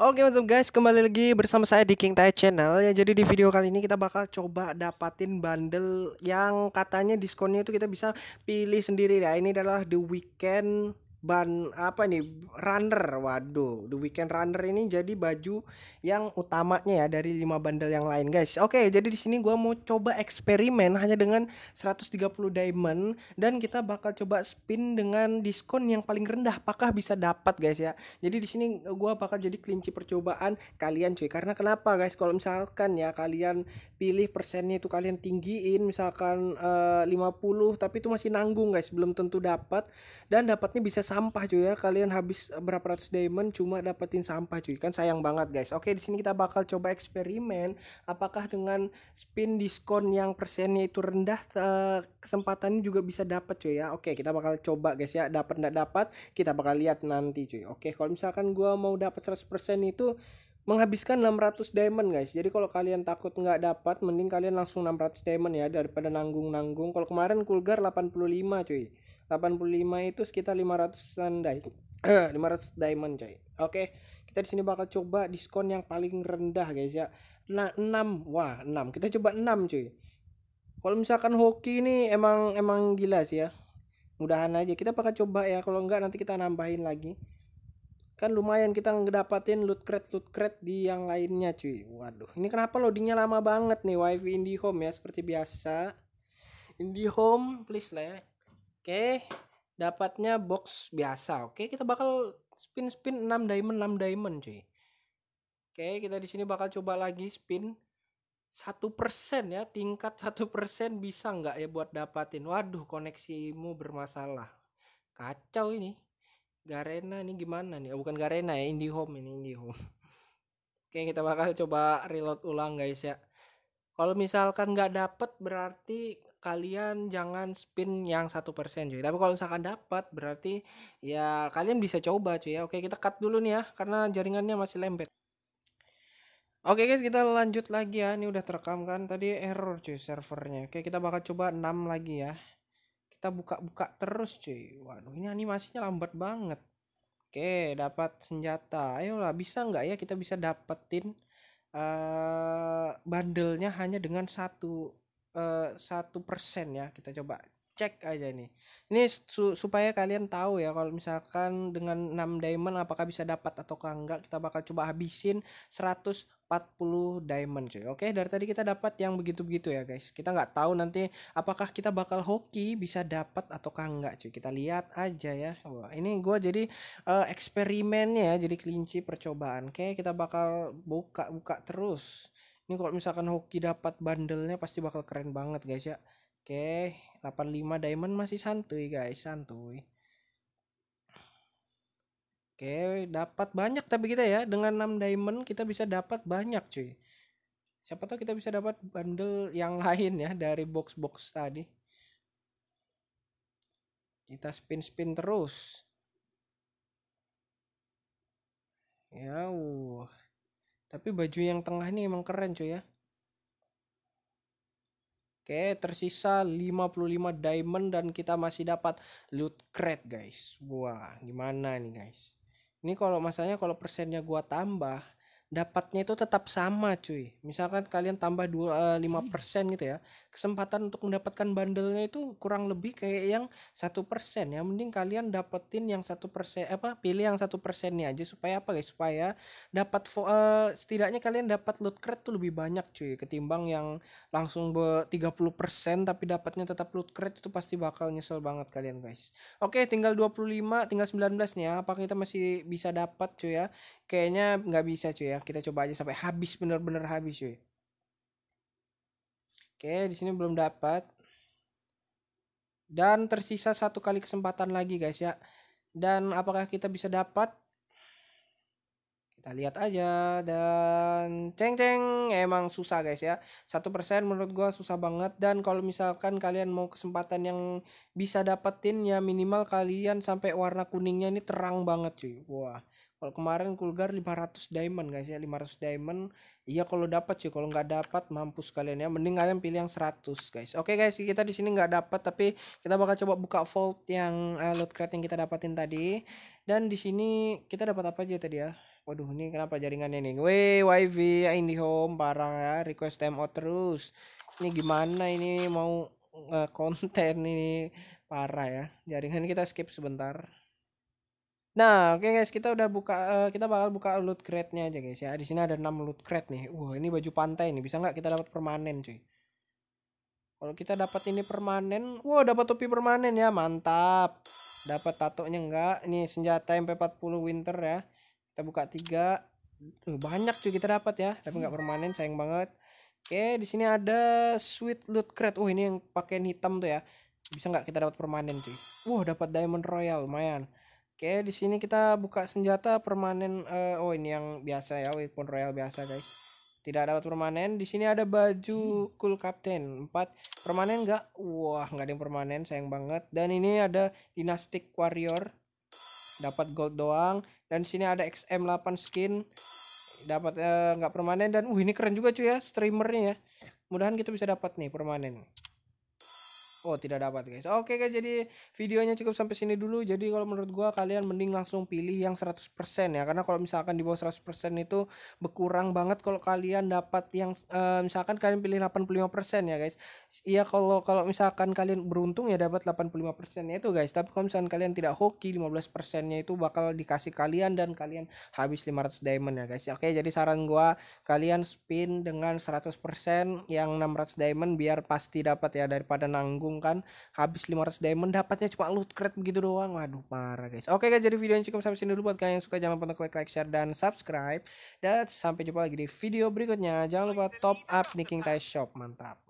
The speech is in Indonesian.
Oke mantap guys, kembali lagi bersama saya di King Tai Channel. Ya jadi di video kali ini kita bakal coba dapatin bundle yang katanya diskonnya itu kita bisa pilih sendiri ya. Ini adalah The Weekend ban apa nih runner waduh the weekend runner ini jadi baju yang utamanya ya dari lima bandel yang lain guys oke okay, jadi di sini gua mau coba eksperimen hanya dengan 130 diamond dan kita bakal coba spin dengan diskon yang paling rendah apakah bisa dapat guys ya jadi di sini eh, gua bakal jadi kelinci percobaan kalian cuy karena kenapa guys kalau misalkan ya kalian pilih persennya itu kalian tinggiin misalkan eh, uh, 50 tapi itu masih nanggung guys belum tentu dapat dan dapatnya bisa sampah cuy ya kalian habis berapa ratus diamond cuma dapetin sampah cuy kan sayang banget guys oke di sini kita bakal coba eksperimen apakah dengan spin diskon yang persennya itu rendah uh, kesempatannya juga bisa dapat cuy ya oke kita bakal coba guys ya dapat ndak dapat kita bakal lihat nanti cuy oke kalau misalkan gua mau dapat 100% itu menghabiskan 600 diamond guys jadi kalau kalian takut nggak dapat mending kalian langsung 600 diamond ya daripada nanggung-nanggung kalau kemarin kulgar 85 cuy 85 itu sekitar 500 sandai 500 diamond coy. Oke, kita di sini bakal coba diskon yang paling rendah guys ya. Nah, 6. Wah, 6. Kita coba 6 cuy. Kalau misalkan hoki ini emang emang gila sih ya. Mudahan aja kita bakal coba ya. Kalau enggak nanti kita nambahin lagi. Kan lumayan kita ngedapatin loot crate loot crate di yang lainnya cuy. Waduh, ini kenapa loadingnya lama banget nih wifi home ya seperti biasa. home please lah ya Oke, dapatnya box biasa. Oke, kita bakal spin-spin 6 diamond 6 diamond, cuy. Oke, kita di sini bakal coba lagi spin satu persen ya tingkat satu persen bisa nggak ya buat dapatin waduh koneksimu bermasalah kacau ini Garena ini gimana nih oh, bukan Garena ya IndiHome ini IndiHome oke kita bakal coba reload ulang guys ya kalau misalkan nggak dapet berarti kalian jangan spin yang satu persen cuy tapi kalau misalkan dapat berarti ya kalian bisa coba cuy ya oke kita cut dulu nih ya karena jaringannya masih lembek Oke guys kita lanjut lagi ya ini udah terekam kan tadi error cuy servernya Oke kita bakal coba 6 lagi ya Kita buka-buka terus cuy Waduh ini animasinya lambat banget Oke dapat senjata Ayolah bisa nggak ya kita bisa dapetin uh, eh, bandelnya hanya dengan satu Eh, satu uh, persen ya kita coba cek aja nih ini su supaya kalian tahu ya kalau misalkan dengan 6 diamond apakah bisa dapat atau enggak kita bakal coba habisin 140 diamond cuy oke dari tadi kita dapat yang begitu-begitu ya guys kita nggak tahu nanti apakah kita bakal hoki bisa dapat atau enggak cuy kita lihat aja ya Wah, ini gua jadi uh, eksperimennya ya jadi kelinci percobaan oke kita bakal buka-buka terus ini kalau misalkan hoki dapat bandelnya pasti bakal keren banget guys ya oke 85 diamond masih santuy guys santuy Oke, dapat banyak tapi kita ya dengan 6 diamond kita bisa dapat banyak cuy. Siapa tahu kita bisa dapat bundle yang lain ya dari box-box tadi. Kita spin-spin terus. Ya, uh. Tapi baju yang tengah ini emang keren cuy ya. Oke, tersisa 55 diamond dan kita masih dapat loot crate guys. Wah, gimana nih guys? Ini kalau masanya kalau persennya gua tambah dapatnya itu tetap sama cuy misalkan kalian tambah 25% eh, hmm. persen gitu ya kesempatan untuk mendapatkan bandelnya itu kurang lebih kayak yang satu persen ya mending kalian dapetin yang satu persen apa pilih yang satu persennya aja supaya apa guys supaya dapat uh, setidaknya kalian dapat loot crate tuh lebih banyak cuy ketimbang yang langsung be 30 persen tapi dapatnya tetap loot crate itu pasti bakal nyesel banget kalian guys oke tinggal 25 tinggal 19 nih ya apakah kita masih bisa dapat cuy ya kayaknya nggak bisa cuy ya kita coba aja sampai habis bener-bener habis cuy oke di sini belum dapat dan tersisa satu kali kesempatan lagi guys ya dan apakah kita bisa dapat kita lihat aja dan ceng ceng emang susah guys ya satu persen menurut gua susah banget dan kalau misalkan kalian mau kesempatan yang bisa dapetin ya minimal kalian sampai warna kuningnya ini terang banget cuy wah kalau kemarin kulgar 500 diamond guys ya 500 diamond iya kalau dapat cuy kalau nggak dapat mampus kalian ya mending kalian pilih yang 100 guys oke okay, guys kita di sini nggak dapat tapi kita bakal coba buka vault yang uh, loot crate yang kita dapatin tadi dan di sini kita dapat apa aja tadi ya waduh ini kenapa jaringannya nih weh wifi ya Home, parah ya request time out terus ini gimana ini mau uh, konten ini parah ya jaringan kita skip sebentar Nah, oke okay guys, kita udah buka uh, kita bakal buka loot crate-nya aja guys ya. Di sini ada 6 loot crate nih. Wah, ini baju pantai nih. Bisa nggak kita dapat permanen, cuy? Kalau kita dapat ini permanen, wow, dapat topi permanen ya. Mantap. Dapat tatonya enggak? Ini senjata MP40 Winter ya kita buka tiga uh, banyak cuy kita dapat ya tapi nggak permanen sayang banget oke di sini ada sweet loot crate oh ini yang pakaian hitam tuh ya bisa nggak kita dapat permanen cuy wah uh, dapat diamond royal lumayan oke di sini kita buka senjata permanen uh, oh ini yang biasa ya weapon royal biasa guys tidak dapat permanen di sini ada baju cool captain 4 permanen enggak wah enggak ada yang permanen sayang banget dan ini ada dynastic warrior dapat gold doang dan sini ada XM8 skin dapat eh, nggak uh, permanen dan uh ini keren juga cuy ya streamernya ya mudahan kita bisa dapat nih permanen Oh tidak dapat guys. Oke guys jadi videonya cukup sampai sini dulu. Jadi kalau menurut gua kalian mending langsung pilih yang 100% ya karena kalau misalkan di bawah 100% itu berkurang banget kalau kalian dapat yang uh, misalkan kalian pilih 85% ya guys. Iya kalau kalau misalkan kalian beruntung ya dapat 85 ya itu guys. Tapi kalau misalkan kalian tidak hoki 15%-nya itu bakal dikasih kalian dan kalian habis 500 diamond ya guys. Oke jadi saran gua kalian spin dengan 100% yang 600 diamond biar pasti dapat ya daripada nanggung menggabungkan habis 500 diamond dapatnya cuma loot crate begitu doang waduh parah guys oke guys jadi video ini cukup sampai sini dulu buat kalian yang suka jangan lupa untuk klik like share dan subscribe dan sampai jumpa lagi di video berikutnya jangan lupa top up Niking Thai Shop mantap